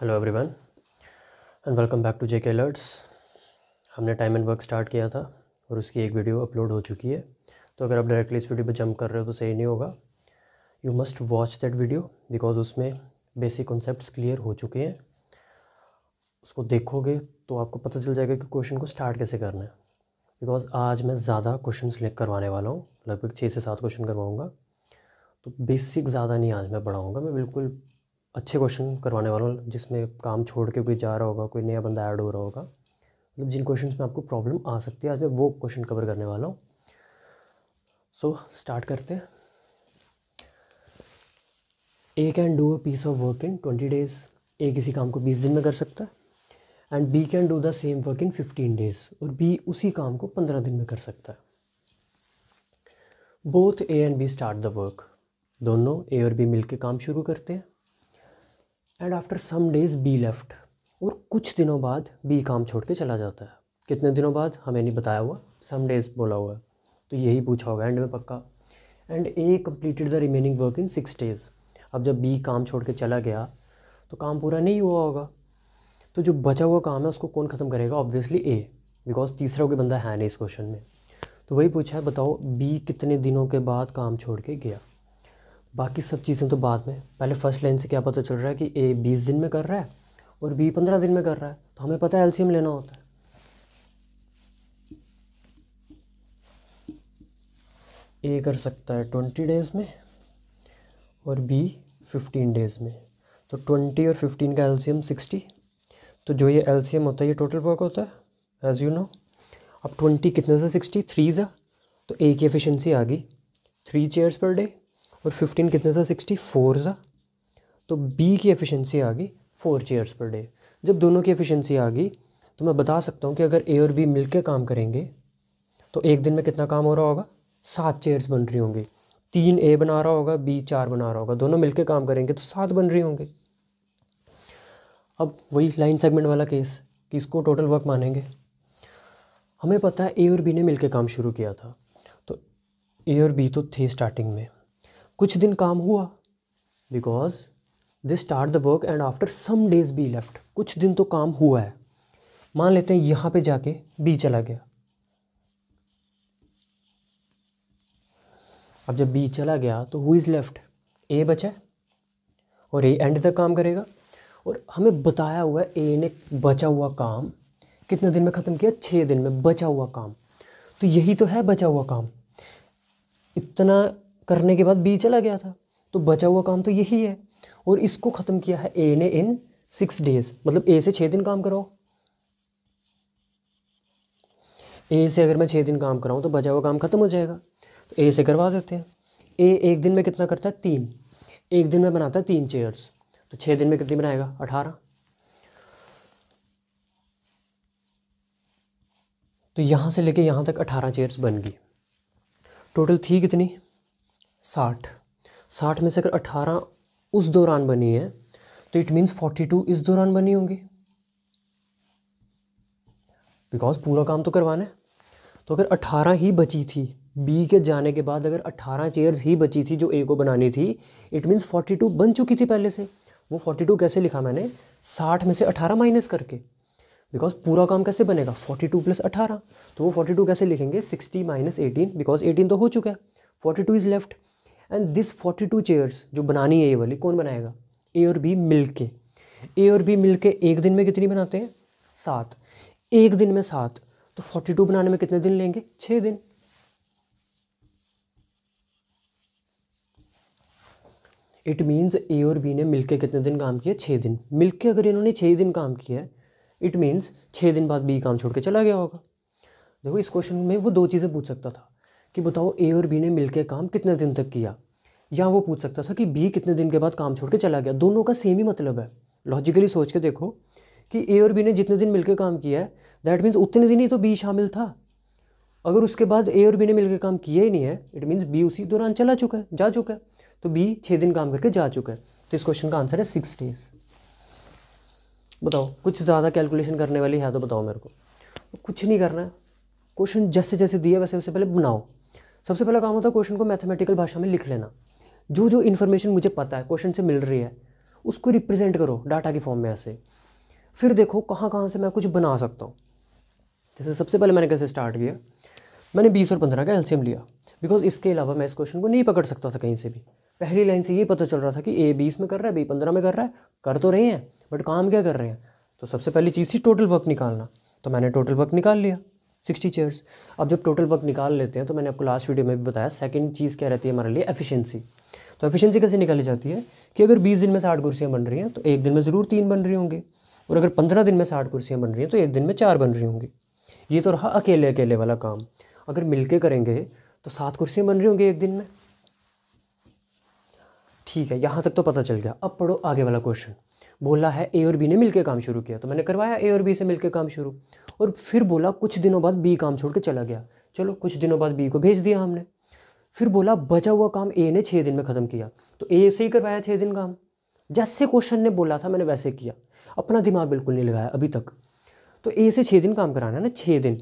hello everyone and welcome back to J K alerts हमने time and work start किया था और उसकी एक वीडियो अपलोड हो चुकी है तो अगर आप डायरेक्टली इस वीडियो पर जंप कर रहे हो तो सही नहीं होगा you must watch that video because उसमें बेसिक कॉन्सेप्ट क्लियर हो चुके हैं उसको देखोगे तो आपको पता चल जाएगा कि क्वेश्चन को स्टार्ट कैसे करना है बिकॉज आज मैं ज़्यादा क्वेश्चन लिख करवाने वाला हूँ लगभग छः से सात क्वेश्चन करवाऊँगा तो बेसिक ज़्यादा नहीं आज मैं पढ़ाऊँगा मैं बिल्कुल अच्छे क्वेश्चन करवाने वाला हूँ जिसमें काम छोड़ के कोई जा रहा होगा कोई नया बंदा ऐड हो रहा होगा मतलब जिन क्वेश्चन में आपको प्रॉब्लम आ सकती है आज मैं वो क्वेश्चन कवर करने वाला हूँ सो स्टार्ट करते हैं A can do a piece of work in twenty days A किसी काम को बीस दिन में कर सकता है and B can do the same work in fifteen days और बी उसी काम को पंद्रह दिन में कर सकता है both A and B start the work दोनों ए और बी मिलकर काम शुरू करते हैं and after some days B left और कुछ दिनों बाद बी काम छोड़ के चला जाता है कितने दिनों बाद हमें नहीं बताया हुआ सम डेज बोला हुआ है तो यही पूछा होगा एंड में पक्का and A completed the remaining work in six days अब जब बी काम छोड़ के चला गया तो काम पूरा नहीं हुआ होगा तो जो बचा हुआ काम है उसको कौन ख़त्म करेगा ऑब्वियसली ए बिकॉज तीसरा कोई बंदा है नहीं इस क्वेश्चन में तो वही पूछा है बताओ बी कितने दिनों के बाद काम छोड़ के गया बाकी सब चीज़ें तो बाद में पहले फर्स्ट लाइन से क्या पता चल रहा है कि ए बीस दिन में कर रहा है और बी पंद्रह दिन में कर रहा है तो हमें पता है एलसीएम लेना होता है ए कर सकता है ट्वेंटी डेज़ में और बी फिफ्टीन डेज़ में तो ट्वेंटी और फिफ्टीन का एलसीएम सिक्सटी तो जो ये एलसीएम होता है ये टोटल वर्क होता है एज़ यू नो अब ट्वेंटी कितने से सिक्सटी थ्री ज़ा तो ए की एफिशिएंसी आ गई थ्री चेयर्स पर डे और फिफ्टीन कितने सा सिक्सटी फोर सा तो बी की एफिशिएंसी आ गई फोर चेयर्स पर डे जब दोनों की एफिशिएंसी आ गई तो मैं बता सकता हूँ कि अगर ए और बी मिलकर काम करेंगे तो एक दिन में कितना काम हो रहा होगा सात चेयर्स बन रही होंगी तीन ए बना रहा होगा बी चार बना रहा होगा दोनों मिलकर काम करेंगे तो सात बन रही होंगे अब वही लाइन सेगमेंट वाला केस कि इसको टोटल वर्क मानेंगे हमें पता है ए और बी ने मिलकर काम शुरू किया था तो ए और बी तो थे स्टार्टिंग में कुछ दिन काम हुआ because they start the work and after some days B left कुछ दिन तो काम हुआ है मान लेते हैं यहाँ पे जाके बी चला गया अब जब बी चला गया तो हु इज़ लेफ्ट ए बचा और ए एंड तक काम करेगा और हमें बताया हुआ है ए ने बचा हुआ काम कितने दिन में ख़त्म किया छः दिन में बचा हुआ काम तो यही तो है बचा हुआ काम इतना करने के बाद बी चला गया था तो बचा हुआ काम तो यही है और इसको ख़त्म किया है ए ने इन सिक्स डेज मतलब ए से छः दिन काम कराओ ए से अगर मैं छः दिन काम कराऊँ तो बचा हुआ काम ख़त्म हो जाएगा तो ए से करवा देते हैं ए एक दिन में कितना करता है तीन एक दिन में बनाता है तीन चेयर्स तो छः दिन में कितनी बनाएगा अठारह तो यहाँ से लेके यहाँ तक अठारह चेयर्स बन गई टोटल थी कितनी साठ साठ में से अगर अठारह उस दौरान बनी है तो इट मीन्स फोर्टी टू इस दौरान बनी होंगी बिकॉज पूरा काम तो करवाना है तो अगर अठारह ही बची थी बी के जाने के बाद अगर अट्ठारह चेयर्स ही बची थी जो ए को बनानी थी इट मीन्स फोर्टी टू बन चुकी थी पहले से वो फोर्टी टू कैसे लिखा मैंने साठ में से अठारह माइनस करके बिकॉज पूरा काम कैसे बनेगा फोर्टी टू प्लस अठारह तो वो फोर्टी टू कैसे लिखेंगे sixty minus eighteen because eighteen तो हो चुका है forty two is left and this forty two chairs जो बनानी है ये वाली कौन बनाएगा ए और बी मिल के ए और बी मिल के एक दिन में कितनी बनाते हैं सात एक दिन में सात तो फोर्टी टू बनाने में कितने दिन लेंगे छः दिन इट मीन्स ए और बी ने मिलके कितने दिन काम किया छः दिन मिलके अगर इन्होंने छः दिन काम किया है इट मीन्स छः दिन बाद बी काम छोड़ के चला गया होगा देखो इस क्वेश्चन में वो दो चीज़ें पूछ सकता था कि बताओ ए और बी ने मिलके काम कितने दिन तक किया या वो पूछ सकता था कि बी कितने दिन के बाद काम छोड़ के चला गया दोनों का सेम ही मतलब है लॉजिकली सोच के देखो कि ए और बी ने जितने दिन मिलकर काम किया है दैट मीन्स उतने दिन ही तो बी शामिल था अगर उसके बाद ए और बी ने मिलकर काम किया ही नहीं है इट मीन्स बी उसी दौरान चला चुका है जा चुका है तो बी छः दिन काम करके जा चुका है तो इस क्वेश्चन का आंसर है सिक्स डेज बताओ कुछ ज़्यादा कैलकुलेशन करने वाली है तो बताओ मेरे को कुछ नहीं करना है क्वेश्चन जैसे जैसे दिया वैसे वैसे पहले बनाओ सबसे पहला काम होता है क्वेश्चन को मैथमेटिकल भाषा में लिख लेना जो जो इन्फॉर्मेशन मुझे पता है क्वेश्चन से मिल रही है उसको रिप्रेजेंट करो डाटा के फॉर्म में ऐसे फिर देखो कहाँ कहाँ से मैं कुछ बना सकता हूँ जैसे सबसे पहले मैंने कैसे स्टार्ट किया मैंने बीस और पंद्रह का एल्शियम लिया बिकॉज इसके अलावा मैं इस क्वेश्चन को नहीं पकड़ सकता था कहीं से भी पहली लाइन से ये पता चल रहा था कि ए बीस में कर रहा है बी पंद्रह में कर रहा है कर तो रहे हैं बट काम क्या कर रहे हैं तो सबसे पहली चीज़ थी टोटल वर्क निकालना तो मैंने टोटल वर्क निकाल लिया सिक्सटी चेयर्स अब जब टोटल वर्क निकाल लेते हैं तो मैंने आपको लास्ट वीडियो में भी बताया सेकेंड चीज़ क्या रहती है हमारे लिए एफिशिएंसी तो एफिशिएंसी कैसे निकाली जाती है कि अगर बीस दिन में साठ कुर्सियाँ बन रही हैं तो एक दिन में ज़रूर तीन बन रही होंगी और अगर पंद्रह दिन में साठ कुर्सियाँ बन रही हैं तो एक दिन में चार बन रही होंगी ये तो रहा अकेले अकेले वाला काम अगर मिल करेंगे तो सात कुर्सियाँ बन रही होंगी एक दिन में ठीक है यहाँ तक तो पता चल गया अब पढ़ो आगे वाला क्वेश्चन बोला है ए और बी ने मिलकर काम शुरू किया तो मैंने करवाया ए और बी से मिलकर काम शुरू और फिर बोला कुछ दिनों बाद बी काम छोड़ के चला गया चलो कुछ दिनों बाद बी को भेज दिया हमने फिर बोला बचा हुआ काम ए ने छः दिन में ख़त्म किया तो ए से ही करवाया छः दिन काम जैसे क्वेश्चन ने बोला था मैंने वैसे किया अपना दिमाग बिल्कुल नहीं लगाया अभी तक तो ए से छः दिन काम कराना है ना छः दिन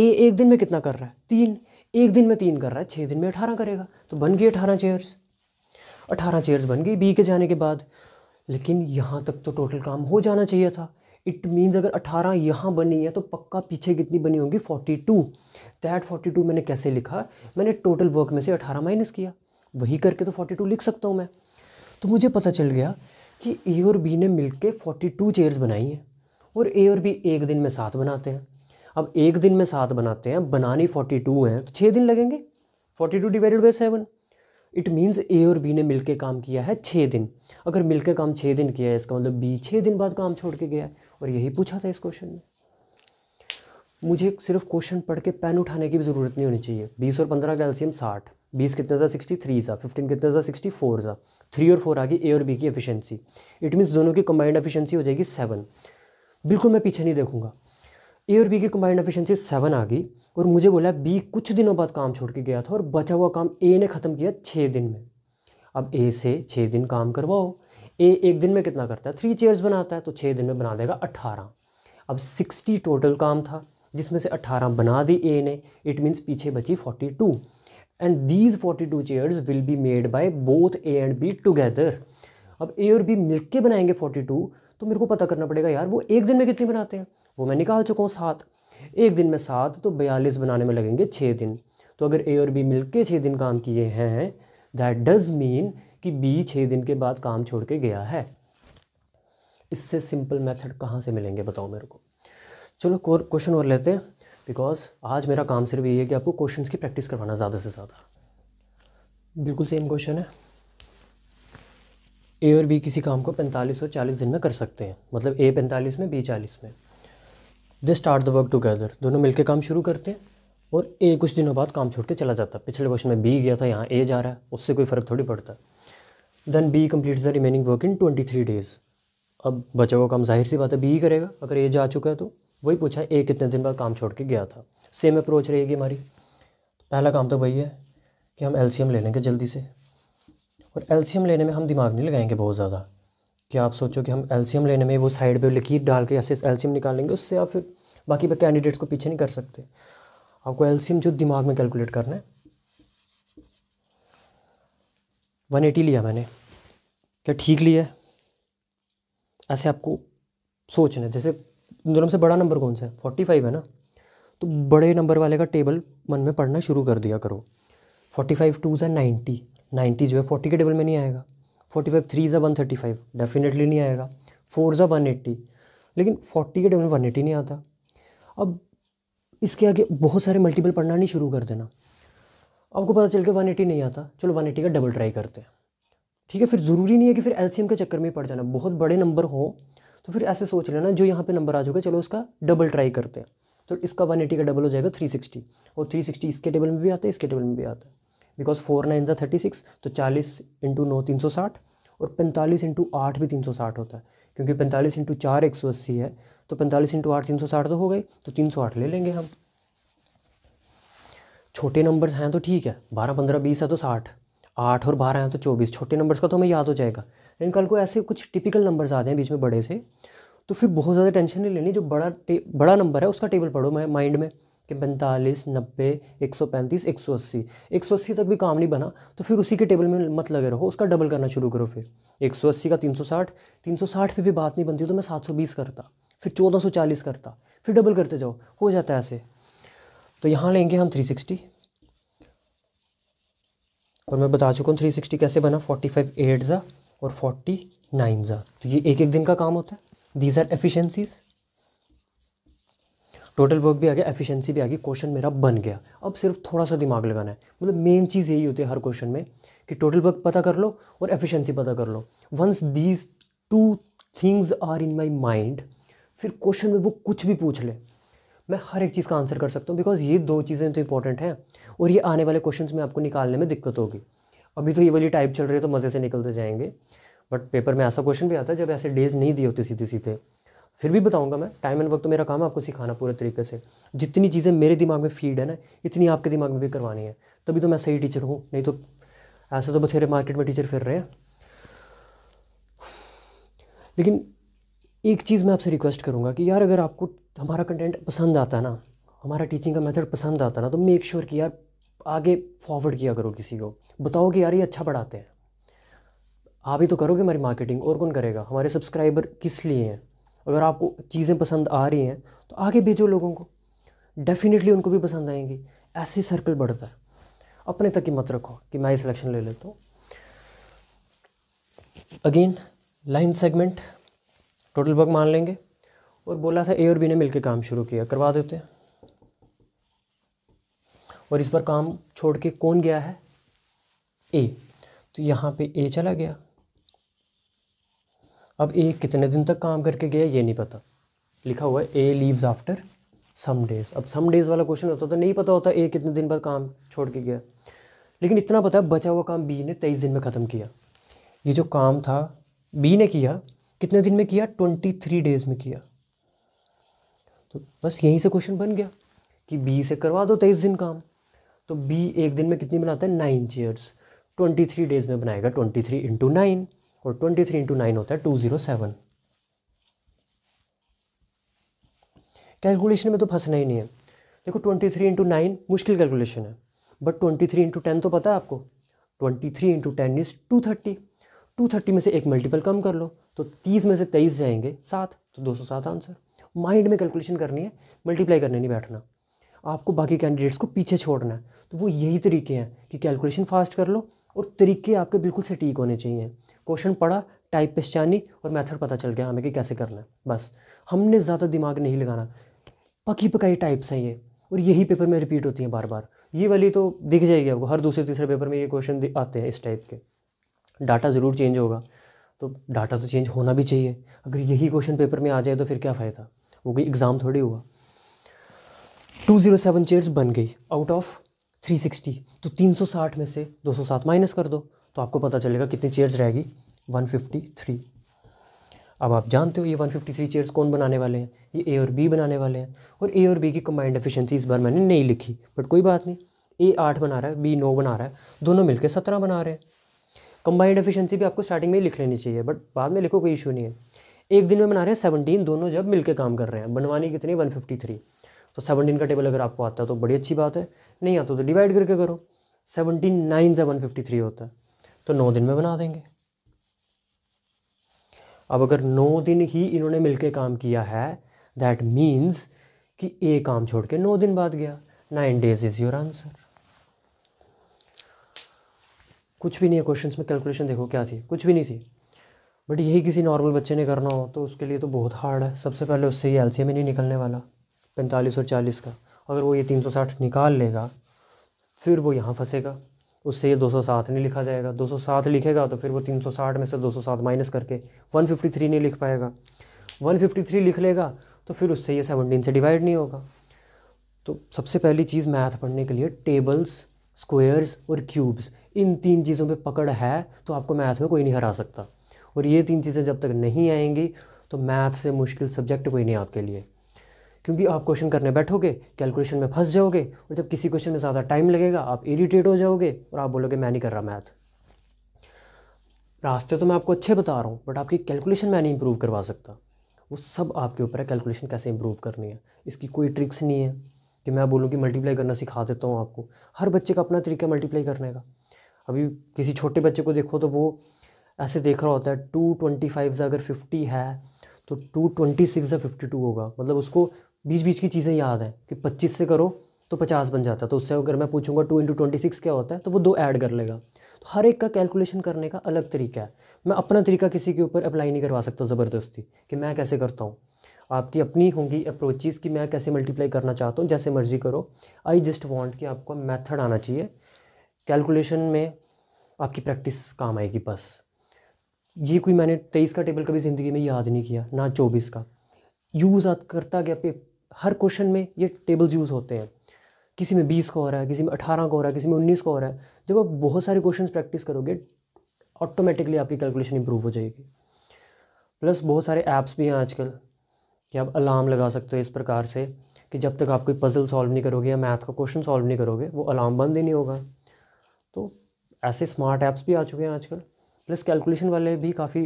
ए एक दिन में कितना कर रहा है तीन एक दिन में तीन कर रहा है छः दिन में अठारह करेगा तो बन गई अठारह चेयर्स अठारह चेयर्स बन गई बी के जाने के बाद लेकिन यहाँ तक तो टोटल काम हो जाना चाहिए था इट मीन्स अगर 18 यहाँ बनी है तो पक्का पीछे कितनी बनी होगी 42 टू दैट फोर्टी मैंने कैसे लिखा मैंने टोटल वर्क में से 18 माइनस किया वही करके तो 42 लिख सकता हूँ मैं तो मुझे पता चल गया कि ए और बी ने मिल के फोर्टी चेयर्स बनाई हैं और ए और बी एक दिन में सात बनाते हैं अब एक दिन में सात बनाते हैं बनानी फोर्टी टू हैं तो छः दिन लगेंगे forty two divided by seven it means A और बी ने मिलके काम किया है छः दिन अगर मिलके काम छः दिन किया है इसका मतलब बी छः दिन बाद काम छोड़ के गया है और यही पूछा था इस क्वेश्चन में मुझे सिर्फ क्वेश्चन पढ़ के पेन उठाने की भी ज़रूरत नहीं होनी चाहिए बीस और पंद्रह का एल्सियम साठ बीस कितना था सिक्सटी थ्री सा फिफ्टीन कितना था सिक्सटी फोर सा थ्री और फोर आ गई ए और बी की एफिशिएंसी इट मीन्स दोनों की कंबाइंड एफिशिएंसी हो जाएगी सेवन बिल्कुल मैं पीछे नहीं देखूंगा ए और बी की कंबाइंड एफिशिएंसी सेवन आ गई और मुझे बोला बी कुछ दिनों बाद काम छोड़ के गया था और बचा हुआ काम ए ने ख़त्म किया छः दिन में अब ए से छः दिन काम करवाओ ए एक दिन में कितना करता है थ्री चेयर्स बनाता है तो छः दिन में बना देगा अट्ठारह अब सिक्सटी टोटल काम था जिसमें से अट्ठारह बना दी ए ने इट मीन्स पीछे बची forty two and these forty two chairs will be made by both A and B together अब ए और बी मिल के बनाएंगे फोर्टी टू तो मेरे को पता करना पड़ेगा यार वो एक दिन में कितनी बनाते हैं वो मैं निकाल चुका हूँ सात एक दिन में सात तो बयालीस बनाने में लगेंगे छः दिन तो अगर ए और बी मिल के छः दिन काम किए हैं दैट डज मीन कि बी छः दिन के बाद काम छोड़ के गया है इससे सिंपल मेथड कहाँ से मिलेंगे बताओ मेरे को चलो क्वेश्चन और लेते हैं बिकॉज आज मेरा काम सिर्फ यही है कि आपको क्वेश्चन की प्रैक्टिस करवाना ज़्यादा से ज़्यादा बिल्कुल सेम क्वेश्चन है ए और बी किसी काम को 45 और 40 दिन में कर सकते हैं मतलब ए 45 में बी 40 में they start the work together दोनों मिलकर काम शुरू करते हैं और ए कुछ दिनों बाद काम छोड़ के चला जाता है पिछले क्वेश्चन में बी गया था यहाँ ए जा रहा है उससे कोई फ़र्क थोड़ी पड़ता है then B complete the remaining work in twenty three days अब बचा हुआ काम जाहिर सी बात है बी ही करेगा अगर ए जा चुका है तो वही पूछा ए कितने दिन बाद काम छोड़ के गया था सेम अप्रोच रहेगी हमारी पहला काम तो वही है कि हम एल ले लेंगे जल्दी से और एल लेने में हम दिमाग नहीं लगाएंगे बहुत ज़्यादा कि आप सोचो कि हम एल लेने में वो साइड पे लकीर डाल के ऐसे एल निकाल लेंगे उससे आप फिर बाकी कैंडिडेट्स को पीछे नहीं कर सकते आपको एल जो दिमाग में कैलकुलेट करना है वन एटी लिया मैंने क्या ठीक लिया है ऐसे आपको सोचना है जैसे दोनों से बड़ा नंबर कौन सा है फोर्टी फाइव है ना तो बड़े नंबर वाले का टेबल मन में पढ़ना शुरू कर दिया करो फोर्टी फाइव टू ज़ा नाइन्टी नाइन्टी जो है फोर्टी के टेबल में नहीं आएगा फोर्टी फाइव थ्री ज़ा वन थर्टी फाइव डेफिनेटली नहीं आएगा फोर ज़ा वन एट्टी लेकिन फोर्टी के टेबल में वन एट्टी नहीं आता अब इसके आगे बहुत सारे मल्टीपल पढ़ना नहीं शुरू कर देना आपको पता चल के वन एटी नहीं आता चलो वन एटी का डबल ट्राई करते हैं ठीक है फिर ज़रूरी नहीं है कि फिर एल के चक्कर में पड़ जाना बहुत बड़े नंबर हो तो फिर ऐसे सोच लेना जो यहाँ पे नंबर आ जाएगा चलो इसका डबल ट्राई करते हैं तो इसका वन एटी का डबल हो जाएगा थ्री सिक्सटी और थ्री सिक्सटी इसके टेबल में भी आता है इसके टेबल में भी आता है बिकॉज फोर नाइन ज़ा थर्टी सिक्स तो चालीस इंटू नौ तीन सौ साठ और पैंतालीस इंटू आठ भी तीन सौ साठ होता है क्योंकि पैंतालीस इंटू चार एक सौ अस्सी है तो पैंतालीस इंटू आठ तीन सौ साठ तो हो गए तो तीन सौ आठ ले लेंगे हम छोटे नंबर्स हैं तो ठीक है बारह पंद्रह बीस है तो साठ आठ और बारह हैं तो चौबीस छोटे नंबर्स का तो हमें याद हो जाएगा लेकिन कल को ऐसे कुछ टिपिकल नंबर्स आते हैं बीच में बड़े से तो फिर बहुत ज़्यादा टेंशन नहीं लेनी जो बड़ा बड़ा नंबर है उसका टेबल पढ़ो मैं माइंड में कि पैंतालीस नब्बे एक सौ पैंतीस एक सौ अस्सी एक सौ अस्सी तक भी काम नहीं बना तो फिर उसी के टेबल में मत लगे रहो उसका डबल करना शुरू करो फिर एक सौ अस्सी का तीन सौ साठ तीन सौ साठ पर भी बात नहीं बनती तो मैं सात सौ बीस करता फिर चौदह सौ चालीस करता फिर डबल करते जाओ हो जाता है ऐसे तो यहाँ लेंगे हम 360 और मैं बता चुका हूँ 360 कैसे बना 45 फाइव एट ज़ा और 49 नाइन ज़ा तो ये एक एक दिन का काम होता है these are efficiencies total work भी आ गया एफिशिएंसी भी आ गई क्वेश्चन मेरा बन गया अब सिर्फ थोड़ा सा दिमाग लगाना है मतलब मेन चीज़ यही होती है हर क्वेश्चन में कि टोटल वर्क पता कर लो और एफिशिएंसी पता कर लो once these two things are in my mind फिर क्वेश्चन में वो कुछ भी पूछ ले मैं हर एक चीज़ का आंसर कर सकता हूँ बिकॉज ये दो चीज़ें तो इंपॉर्टेंट हैं और ये आने वाले क्वेश्चन में आपको निकालने में दिक्कत होगी अभी तो ये वाली टाइप चल रही है तो मज़े से निकलते जाएंगे बट पेपर में ऐसा क्वेश्चन भी आता है जब ऐसे डेज नहीं दिए होते सीधे सीधे फिर भी बताऊंगा मैं टाइम एंड वक्त तो मेरा काम है आपको सिखाना पूरे तरीके से जितनी चीज़ें मेरे दिमाग में फीड है ना इतनी आपके दिमाग में भी करवानी है तभी तो मैं सही टीचर हूँ नहीं तो ऐसे तो बथेरे मार्केट में टीचर फिर रहे हैं लेकिन एक चीज़ मैं आपसे रिक्वेस्ट करूँगा कि यार अगर आपको हमारा कंटेंट पसंद आता है ना हमारा टीचिंग का मेथड पसंद आता है ना तो मेक श्योर sure कि यार आगे फॉरवर्ड किया करो किसी को बताओ कि यार ये अच्छा पढ़ाते हैं आप ही तो करोगे हमारी मार्केटिंग और कौन करेगा हमारे सब्सक्राइबर किस लिए हैं अगर आपको चीज़ें पसंद आ रही हैं तो आगे भेजो लोगों को डेफिनेटली उनको भी पसंद आएंगी ऐसे सर्कल बढ़ता है अपने तक ही मत रखो कि मैं ये सिलेक्शन ले लेता हूँ again line segment total work मान लेंगे और बोला था ए और बी ने मिलकर काम शुरू किया करवा देते हैं और इस पर काम छोड़ के कौन गया है ए तो यहाँ पे ए चला गया अब ए कितने दिन तक काम करके गया ये नहीं पता लिखा हुआ है A leaves after some days अब सम डेज वाला क्वेश्चन होता तो नहीं पता होता ए कितने दिन बाद काम छोड़ के गया लेकिन इतना पता है बचा हुआ काम बी ने तेईस दिन में ख़त्म किया ये जो काम था बी ने किया कितने दिन में किया ट्वेंटी थ्री डेज में किया तो बस यहीं से क्वेश्चन बन गया कि बी से करवा दो तेईस दिन काम तो बी एक दिन में कितनी बनाता है nine chairs twenty three days में बनाएगा ट्वेंटी थ्री इंटू नाइन और ट्वेंटी थ्री इंटू नाइन होता है टू ज़ीरो सेवन कैलकुलेशन में तो फंसना ही नहीं है देखो ट्वेंटी थ्री इंटू नाइन मुश्किल कैलकुलेशन है but twenty three into ten तो पता है आपको twenty three into ten is two thirty two thirty में से एक मल्टीपल कम कर लो तो तीस में से तेईस जाएंगे सात तो दो सौ सात आंसर माइंड में कैलकुलेशन करनी है मल्टीप्लाई करने नहीं बैठना आपको बाकी कैंडिडेट्स को पीछे छोड़ना है तो वो यही तरीके हैं कि कैलकुलेशन फास्ट कर लो और तरीके आपके बिल्कुल सटीक होने चाहिए क्वेश्चन पढ़ा टाइप पहचानी और मेथड पता चल गया हमें कि कैसे करना है बस हमने ज़्यादा दिमाग नहीं लगाना पकी पकाई टाइप्स हैं ये और यही पेपर में रिपीट होती हैं बार बार ये वाली तो दिख जाएगी आपको हर दूसरे तीसरे पेपर में ये क्वेश्चन आते हैं इस टाइप के डाटा ज़रूर चेंज होगा तो डाटा तो चेंज होना भी चाहिए अगर यही क्वेश्चन पेपर में आ जाए तो फिर क्या फ़ायदा वो कोई एग्ज़ाम थोड़ी हुआ टू ज़ीरो सेवन चेयर्स बन गई आउट ऑफ थ्री सिक्सटी तो तीन सौ साठ में से दो सौ सात माइनस कर दो तो आपको पता चलेगा कितनी चेयर्स रहेगी वन फिफ्टी थ्री अब आप जानते हो ये वन फिफ्टी थ्री चेयर्स कौन बनाने वाले हैं ये ए और बी बनाने वाले हैं और ए और बी की कंबाइंड एफिशिएंसी इस बार मैंने नहीं लिखी बट कोई बात नहीं ए आठ बना रहा है बी नौ बना रहा है दोनों मिलकर सत्रह बना रहे हैं कंबाइंड एफिशिएंसी भी आपको स्टार्टिंग में लिख लेनी चाहिए बट बाद में लिखो कोई इशू नहीं है एक दिन में बना रहे हैं सेवनटीन दोनों जब मिलकर काम कर रहे हैं बनवानी कितनी वन फिफ्टी थ्री तो सेवनटीन का टेबल अगर आपको आता है तो बड़ी अच्छी बात है नहीं आता तो डिवाइड करके करो सेवनटीन नाइन से वन फिफ्टी थ्री होता है तो नौ दिन में बना देंगे अब अगर नौ दिन ही इन्होंने मिलकर काम किया है दैट मीन्स कि ए काम छोड़ के नौ दिन बाद गया nine days is your answer कुछ भी नहीं है क्वेश्चन में कैलकुलेशन देखो क्या थी कुछ भी नहीं थी बट यही किसी नॉर्मल बच्चे ने करना हो तो उसके लिए तो बहुत हार्ड है सबसे पहले उससे ये एल ही नहीं निकलने वाला पैंतालीस और चालीस का अगर वो ये तीन सौ साठ निकाल लेगा फिर वो यहाँ फंसेगा उससे ये दो सौ सात नहीं लिखा जाएगा दो सौ सात लिखेगा तो फिर वो तीन सौ साठ में से दो सौ सात माइनस करके वन फिफ्टी थ्री नहीं लिख पाएगा वन फिफ्टी थ्री लिख लेगा तो फिर उससे ये सेवनटीन से डिवाइड नहीं होगा तो सबसे पहली चीज़ मैथ पढ़ने के लिए टेबल्स स्क्वेयर्स और क्यूब्स इन तीन चीज़ों पे पकड़ है तो आपको मैथ में कोई नहीं हरा सकता और ये तीन चीज़ें जब तक नहीं आएंगी तो मैथ से मुश्किल सब्जेक्ट कोई नहीं आपके लिए क्योंकि आप क्वेश्चन करने बैठोगे कैलकुलेशन में फंस जाओगे और जब किसी क्वेश्चन में ज़्यादा टाइम लगेगा आप इरीटेट हो जाओगे और आप बोलोगे मैं नहीं कर रहा मैथ रास्ते तो मैं आपको अच्छे बता रहा हूँ बट आपकी कैलकुलेशन मैं नहीं इम्प्रूव करवा सकता वो सब आपके ऊपर है कैलकुलेशन कैसे इम्प्रूव करनी है इसकी कोई ट्रिक्स नहीं है कि मैं बोलूँ कि मल्टीप्लाई करना सिखा देता हूँ आपको हर बच्चे का अपना तरीका मल्टीप्लाई करने का अभी किसी छोटे बच्चे को देखो तो वो ऐसे देख रहा होता है टू ट्वेंटी फाइव से अगर फिफ्टी है तो टू ट्वेंटी सिक्स या फिफ्टी टू होगा मतलब उसको बीच बीच की चीज़ें याद है कि पच्चीस से करो तो पचास बन जाता है तो उससे अगर मैं पूछूंगा टू इंटू ट्वेंटी सिक्स क्या होता है तो वो दो ऐड कर लेगा तो हर एक का कैलकुलेशन करने का अलग तरीका है मैं अपना तरीका किसी के ऊपर अप्लाई नहीं करवा सकता ज़बरदस्ती कि मैं कैसे करता हूँ आपकी अपनी होंगी अप्रोचेज़ कि मैं कैसे मल्टीप्लाई करना चाहता हूँ जैसे मर्ज़ी करो आई जस्ट वॉन्ट कि आपको मैथड आना चाहिए कैलकुलेशन में आपकी प्रैक्टिस काम आएगी बस ये कोई मैंने तेईस का टेबल कभी ज़िंदगी में याद नहीं किया ना चौबीस का यूज़ करता गया पे हर क्वेश्चन में ये टेबल्स यूज़ होते हैं किसी में बीस का हो रहा है किसी में अठारह का हो रहा है किसी में उन्नीस का हो रहा है जब आप बहुत सारे क्वेश्चन प्रैक्टिस करोगे ऑटोमेटिकली आपकी कैलकुलेशन इंप्रूव हो जाएगी प्लस बहुत सारे ऐप्स भी हैं आजकल कि आप अलार्म लगा सकते हो इस प्रकार से कि जब तक आप कोई पज़ल सॉल्व नहीं करोगे या मैथ का क्वेश्चन सॉल्व नहीं करोगे वो अलार्म बंद ही नहीं होगा तो ऐसे स्मार्ट ऐप्स भी आ चुके हैं आजकल प्लस कैलकुलेशन वाले भी काफ़ी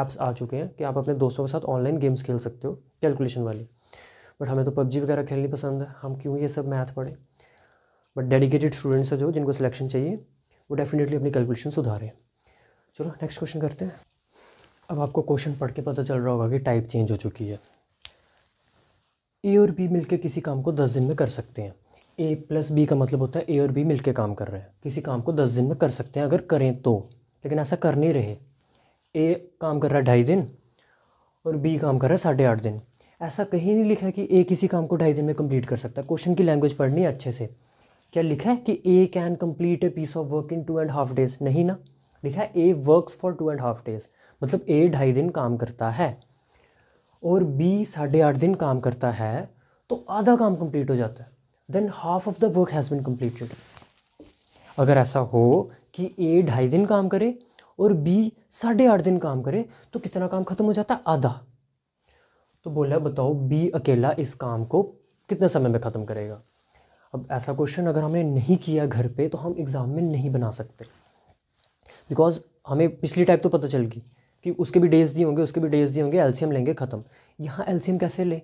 ऐप्स आ चुके हैं कि आप अपने दोस्तों के साथ ऑनलाइन गेम्स खेल सकते हो कैलकुलेशन वाली बट हमें तो पबजी वगैरह खेलनी पसंद है हम क्यों ये सब मैथ पढ़े बट डेडिकेटेड स्टूडेंट्स हैं जो जिनको सिलेक्शन चाहिए वो डेफिनेटली अपनी कैलकुलेशन सुधारें चलो नेक्स्ट क्वेश्चन करते हैं अब आपको क्वेश्चन पढ़ के पता चल रहा होगा कि टाइप चेंज हो चुकी है ए और बी मिलकर किसी काम को दस दिन में कर सकते हैं ए प्लस बी का मतलब होता है ए और बी मिलके काम कर रहे हैं किसी काम को दस दिन में कर सकते हैं अगर करें तो लेकिन ऐसा कर नहीं रहे ए काम कर रहा है ढाई दिन और बी काम कर रहा है साढ़े आठ दिन ऐसा कहीं नहीं लिखा है कि ए किसी काम को ढाई दिन में कंप्लीट कर सकता है क्वेश्चन की लैंग्वेज पढ़नी है अच्छे से क्या लिखा है कि A can complete a piece of work in two and half days नहीं ना लिखा है A works for two and half days मतलब ए ढाई दिन काम करता है और बी साढ़े आठ दिन काम करता है तो आधा काम कंप्लीट हो जाता है then half of the work has been completed अगर ऐसा हो कि ए ढाई दिन काम करे और बी साढ़े आठ दिन काम करे तो कितना काम खत्म हो जाता है आधा तो बोला बताओ बी अकेला इस काम को कितने समय में ख़त्म करेगा अब ऐसा क्वेश्चन अगर हमने नहीं किया घर पे तो हम एग्ज़ाम में नहीं बना सकते बिकॉज हमें पिछली टाइप तो पता चल गई कि उसके भी डेज़ दिए होंगे उसके भी डेज़ दिए होंगे एलसीएम लेंगे ख़त्म यहाँ एलसीएम कैसे ले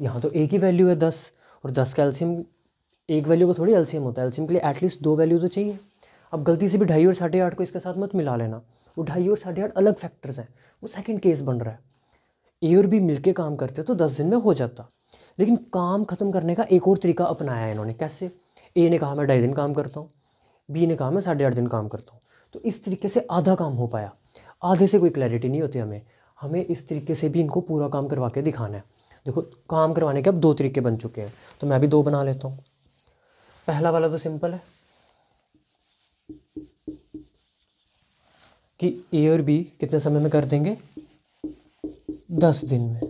यहाँ तो ए की वैल्यू है दस और दस का एल्शियम एक वैल्यू का थोड़ी एल्शियम होता है एल्शियम के लिए एटलीस्ट दो वैल्यू तो चाहिए अब गलती से भी ढाई और साढ़े आठ को इसके साथ मत मिला लेना वो ढाई और साढ़े आठ अलग फैक्टर्स हैं वो सेकंड केस बन रहा है ए और बी मिलके काम करते तो दस दिन में हो जाता लेकिन काम ख़त्म करने का एक और तरीका अपनाया है इन्होंने कैसे ए ने कहा मैं ढाई दिन काम करता हूँ बी ने कहा मैं साढ़े आठ दिन काम करता हूँ तो इस तरीके से आधा काम हो पाया आधे से कोई क्लैरिटी नहीं होती हमें हमें इस तरीके से भी इनको पूरा काम करवा के दिखाना है देखो काम करवाने के अब दो तरीके बन चुके हैं तो मैं भी दो बना लेता हूँ पहला वाला तो सिंपल है कि ए और बी कितने समय में कर देंगे दस दिन में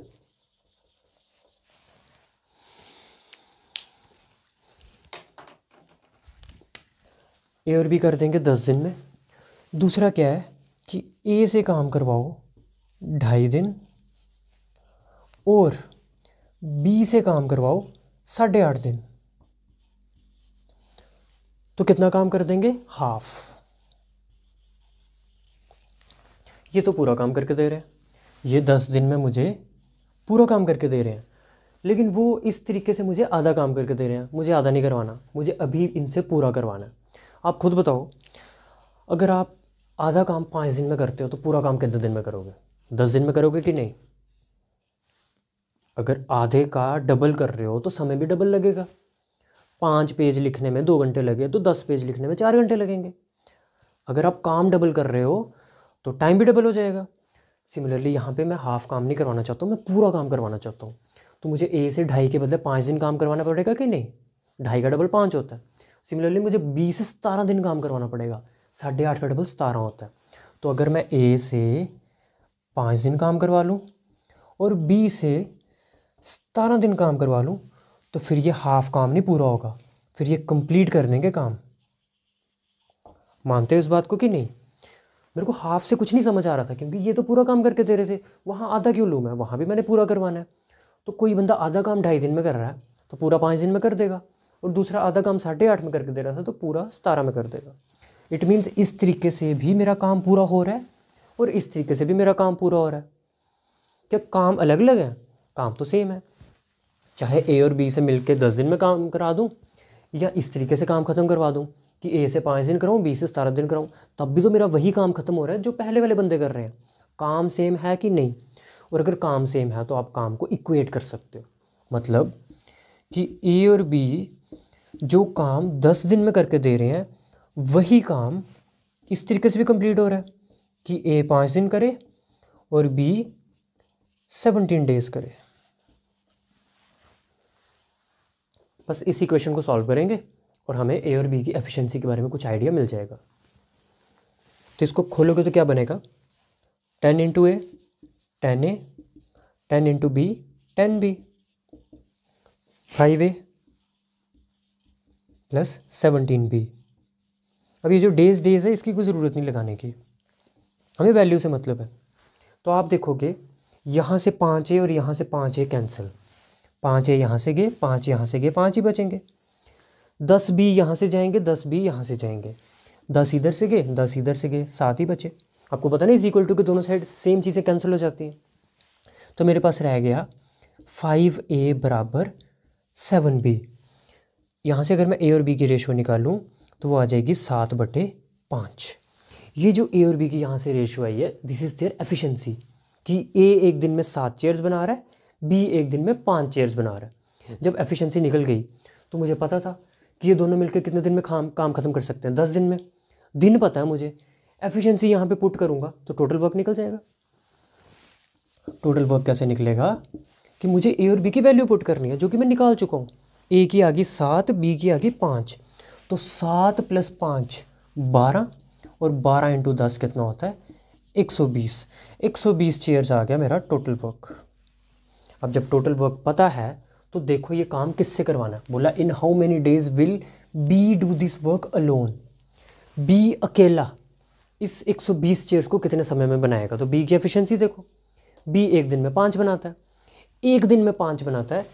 ए और बी कर देंगे दस दिन में दूसरा क्या है कि ए से काम करवाओ ढाई दिन और बी से काम करवाओ साढ़े आठ दिन तो कितना काम कर देंगे हाफ ये तो पूरा काम करके दे रहे हैं ये दस दिन में मुझे पूरा काम करके दे रहे हैं लेकिन वो इस तरीके से मुझे आधा काम करके दे रहे हैं मुझे आधा नहीं करवाना मुझे अभी इनसे पूरा करवाना है आप खुद बताओ अगर आप आधा काम पाँच दिन में करते हो तो पूरा काम कितने दिन में करोगे दस दिन में करोगे कि नहीं अगर आधे का डबल कर रहे हो तो समय भी डबल लगेगा पाँच पेज लिखने में दो घंटे लगे तो दस पेज लिखने में चार घंटे लगेंगे अगर आप काम डबल कर रहे हो तो टाइम भी डबल हो जाएगा सिमिलरली यहाँ पे मैं हाफ़ काम नहीं करवाना चाहता हूँ मैं पूरा काम करवाना चाहता हूँ तो मुझे ए से ढाई के बदले पाँच दिन काम करवाना पड़ेगा कि नहीं ढाई का डबल पाँच होता है सिमिलरली मुझे बीस से सतारह दिन काम करवाना पड़ेगा साढ़े आठ का डबल सतारह होता है तो अगर मैं ए से पाँच दिन काम करवा लूँ और बी से सतारह दिन काम करवा लूँ तो फिर ये हाफ काम नहीं पूरा होगा फिर ये कंप्लीट कर देंगे काम मानते हो इस बात को कि नहीं मेरे को हाफ से कुछ नहीं समझ आ रहा था क्योंकि ये तो पूरा काम करके दे रहे थे वहाँ आधा क्यों लूँ मैं वहाँ भी मैंने पूरा करवाना है तो कोई बंदा आधा काम ढाई दिन में कर रहा है तो पूरा पाँच दिन में कर देगा और दूसरा आधा काम साढ़े आठ में करके दे रहा था तो पूरा सतारह में कर देगा इट मीन्स इस तरीके से भी मेरा काम पूरा हो रहा है और इस तरीके से भी मेरा काम पूरा हो रहा है क्या काम अलग अलग है काम तो सेम है चाहे ए और बी से मिलके दस दिन में काम करा दूँ या इस तरीके से काम ख़त्म करवा दूँ कि ए से पाँच दिन कराऊँ बी से सतारह दिन कराऊँ तब भी तो मेरा वही काम ख़त्म हो रहा है जो पहले वाले बंदे कर रहे हैं काम सेम है कि नहीं और अगर काम सेम है तो आप काम को इक्वेट कर सकते हो मतलब कि ए और बी जो काम दस दिन में करके दे रहे हैं वही काम इस तरीके से भी कंप्लीट हो रहा है कि ए पाँच दिन करे और बी सेवनटीन डेज़ करे बस इस इक्वेशन को सॉल्व करेंगे और हमें ए और बी की एफिशिएंसी के बारे में कुछ आइडिया मिल जाएगा तो इसको खोलोगे तो क्या बनेगा ten into A ten A ten into B ten B five A plus seventeen B अब ये जो डेज डेज है इसकी कोई ज़रूरत नहीं लगाने की हमें वैल्यू से मतलब है तो आप देखोगे यहाँ से पाँच ए और यहाँ से पाँच ए कैंसिल पाँच है यहाँ से गए पाँच यहाँ से गए पाँच ही बचेंगे दस भी यहाँ से जाएंगे दस भी यहाँ से जाएंगे दस इधर से गए दस इधर से गए सात ही बचे आपको पता नहीं इज इक्वल टू के दोनों साइड सेम चीज़ें कैंसिल हो जाती हैं तो मेरे पास रह गया फाइव ए बराबर सेवन बी यहाँ से अगर मैं ए और बी की रेशो निकालूँ तो वो आ जाएगी सात बटे पाँच ये जो ए और बी की यहाँ से रेशो आई है दिस इज़ देयर एफिशिएंसी कि ए एक दिन में सात चेयर्स बना रहा है बी एक दिन में पाँच चेयर्स बना रहा है जब एफिशिएंसी निकल गई तो मुझे पता था कि ये दोनों मिलकर कितने दिन में काम काम ख़त्म कर सकते हैं दस दिन में दिन पता है मुझे एफिशिएंसी यहाँ पे पुट करूँगा तो टोटल वर्क निकल जाएगा टोटल वर्क कैसे निकलेगा कि मुझे ए और बी की वैल्यू पुट करनी है जो कि मैं निकाल चुका हूँ ए की आ गई सात बी की आ गई पाँच तो सात प्लस पाँच बारह और बारह इंटू दस कितना होता है एक सौ बीस एक सौ बीस चेयर्स आ गया मेरा टोटल वर्क अब जब टोटल वर्क पता है तो देखो ये काम किससे करवाना बोला in how many days will B do this work alone B अकेला इस 120 चेयर्स को कितने समय में बनाएगा तो बी की एफिशिएंसी देखो बी एक दिन में पाँच बनाता है एक दिन में पाँच बनाता है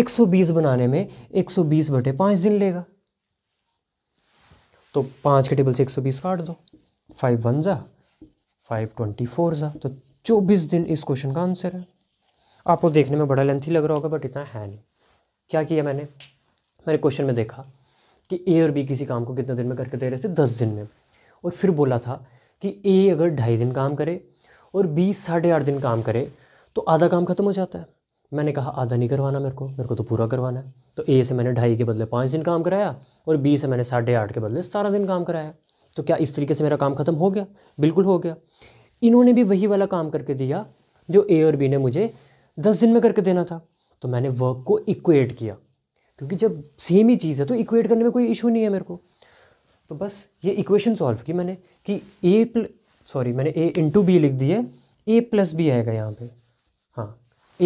120 बनाने में 120 बटे पाँच दिन लेगा तो पाँच के टेबल से 120 काट दो फाइव वन ज़ा फाइव ट्वेंटी फोर ज़ा तो चौबीस दिन इस क्वेश्चन का आंसर है आपको देखने में बड़ा लेंथी लग रहा होगा बट इतना है नहीं क्या किया मैंने मैंने क्वेश्चन में देखा कि ए और बी किसी काम को कितने दिन में करके दे रहे थे दस दिन में और फिर बोला था कि ए अगर ढाई दिन काम करे और बी साढ़े आठ दिन काम करे तो आधा काम ख़त्म हो जाता है मैंने कहा आधा नहीं करवाना मेरे को मेरे को तो पूरा करवाना है तो ए से मैंने ढाई के बदले पाँच दिन काम कराया और बी से मैंने साढ़े आठ के बदले सतारह दिन काम कराया तो क्या इस तरीके से मेरा काम ख़त्म हो गया बिल्कुल हो गया इन्होंने भी वही वाला काम करके दिया जो ए और बी ने मुझे दस दिन में करके देना था तो मैंने वर्क को इक्वेट किया क्योंकि जब सेम ही चीज़ है तो इक्वेट करने में कोई इशू नहीं है मेरे को तो बस ये इक्वेशन सॉल्व की मैंने कि ए प्ल सॉरी मैंने ए इंटू बी लिख दी है ए प्लस बी आएगा यहाँ पे हाँ